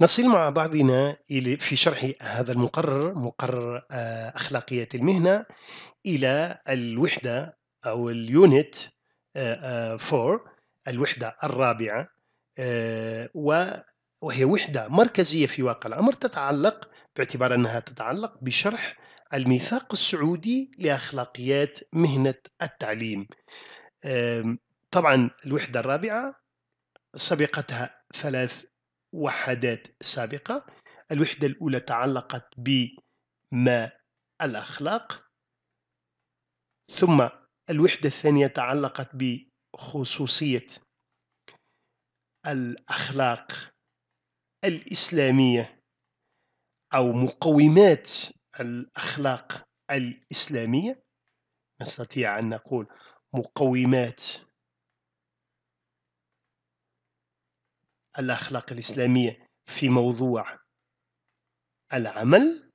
نصل مع بعضنا في شرح هذا المقرر مقرر آه، أخلاقية المهنة إلى الوحدة أو اليونت 4 آه، آه، الوحدة الرابعة وهي وحدة مركزية في واقع الأمر تتعلق باعتبار أنها تتعلق بشرح الميثاق السعودي لأخلاقيات مهنة التعليم طبعا الوحدة الرابعة سبقتها ثلاث وحدات سابقة الوحدة الأولى تعلقت بما الأخلاق ثم الوحدة الثانية تعلقت بخصوصية الأخلاق الإسلامية أو مقومات الأخلاق الإسلامية نستطيع أن نقول مقومات الأخلاق الإسلامية في موضوع العمل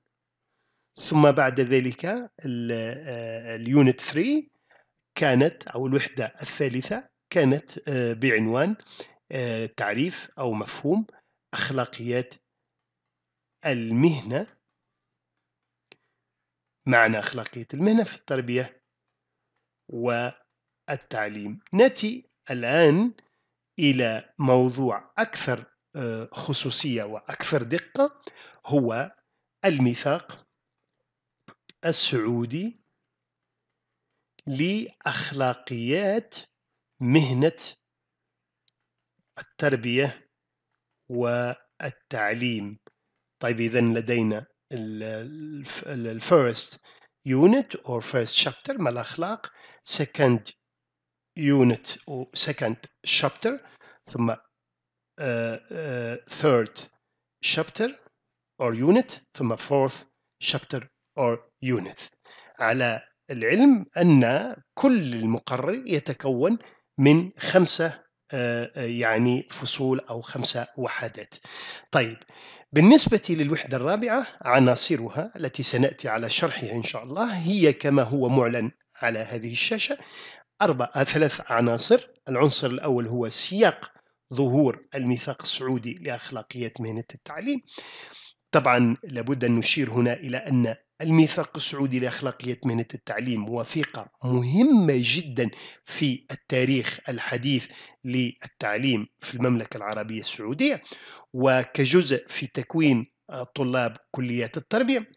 ثم بعد ذلك اليونت 3 آه، كانت أو الوحدة الثالثة كانت آه، بعنوان آه، تعريف أو مفهوم أخلاقيات المهنة معنى أخلاقية المهنة في التربية والتعليم نأتي الآن الى موضوع اكثر آه، خصوصيه واكثر دقه هو الميثاق السعودي لاخلاقيات مهنه التربيه والتعليم طيب اذا لدينا الفيرست يونت او فيرست شابتر ما الأخلاق second unit او second شابتر ثم ثيرد شابتر اور يونت ثم فورث شابتر اور يونت على العلم أن كل المقرر يتكون من خمسة آه، آه، يعني فصول أو خمسة وحدات طيب بالنسبة للوحدة الرابعة عناصرها التي سنأتي على شرحها إن شاء الله هي كما هو معلن على هذه الشاشة أربع آه، ثلاث عناصر العنصر الأول هو سياق ظهور الميثاق السعودي لأخلاقية مهنة التعليم طبعا لابد أن نشير هنا إلى أن الميثاق السعودي لأخلاقية مهنة التعليم وثيقة مهمة جدا في التاريخ الحديث للتعليم في المملكة العربية السعودية وكجزء في تكوين آه، طلاب كليات التربية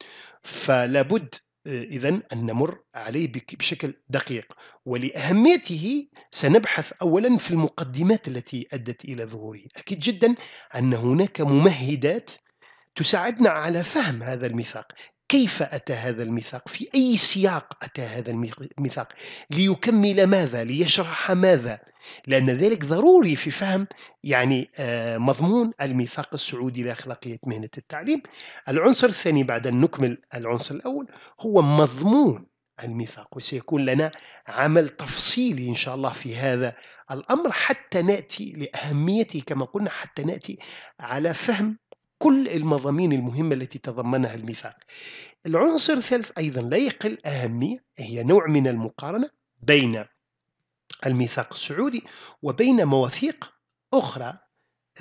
فلابد إذا أن نمر عليه بشكل دقيق ولأهميته سنبحث أولا في المقدمات التي أدت إلى ظهوره أكيد جدا أن هناك ممهدات تساعدنا على فهم هذا الميثاق كيف أتى هذا الميثاق في أي سياق أتى هذا الميثاق ليكمل ماذا ليشرح ماذا لأن ذلك ضروري في فهم يعني آه، مضمون الميثاق السعودي لأخلاقية مهنة التعليم العنصر الثاني بعد أن نكمل العنصر الأول هو مضمون الميثاق وسيكون لنا عمل تفصيلي إن شاء الله في هذا الأمر حتى نأتي لأهميته كما قلنا حتى نأتي على فهم كل المضامين المهمة التي تضمنها الميثاق العنصر الثالث أيضا لا يقل أهمية هي نوع من المقارنة بين الميثاق السعودي وبين مواثيق أخرى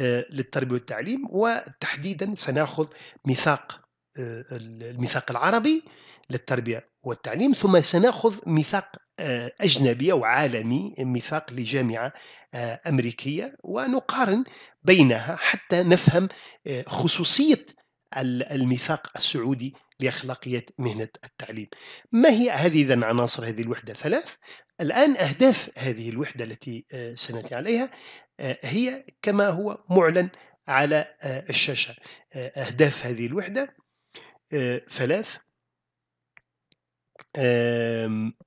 آه، للتربية والتعليم وتحديدا سناخذ ميثاق آه، الميثاق العربي للتربية والتعليم ثم سناخذ ميثاق آه، أجنبي أو عالمي ميثاق لجامعة آه، أمريكية ونقارن بينها حتى نفهم آه، خصوصية الميثاق السعودي لأخلاقية مهنة التعليم ما هي هذه إذن عناصر هذه الوحدة ثلاث الآن أهداف هذه الوحدة التي سنتي عليها هي كما هو معلن على الشاشة أهداف هذه الوحدة ثلاث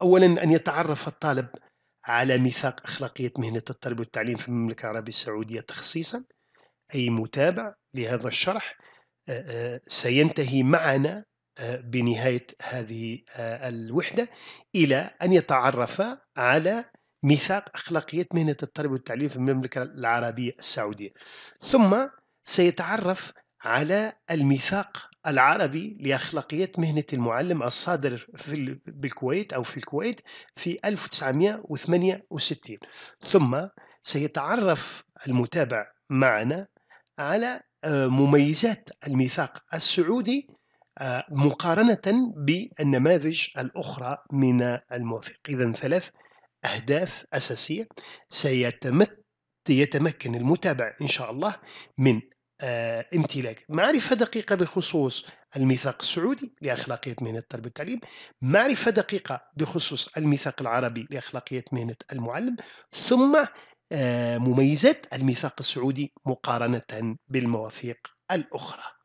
أولا أن يتعرف الطالب على ميثاق أخلاقية مهنة التربية والتعليم في المملكة العربية السعودية تخصيصا أي متابع لهذا الشرح آه، آه، سينتهي معنا آه، بنهاية هذه الوحدة إلى أن يتعرف على ميثاق أخلاقية مهنة التربية والتعليم في المملكة العربية السعودية ثم سيتعرف على الميثاق العربي لأخلاقية مهنة المعلم الصادر في بالكويت أو في الكويت في 1968 ثم سيتعرف المتابع معنا على آه، مميزات الميثاق السعودي آه، مقارنة بالنماذج الأخرى من الموثق إذا ثلاث أهداف أساسية سيتمكن المتابع إن شاء الله من آه، امتلاك معرفة دقيقة بخصوص الميثاق السعودي لأخلاقية مهنة التربية والتعليم معرفة دقيقة بخصوص الميثاق العربي لأخلاقية مهنة المعلم ثم آه، مميزات الميثاق السعودي مقارنة بالمواثيق الأخرى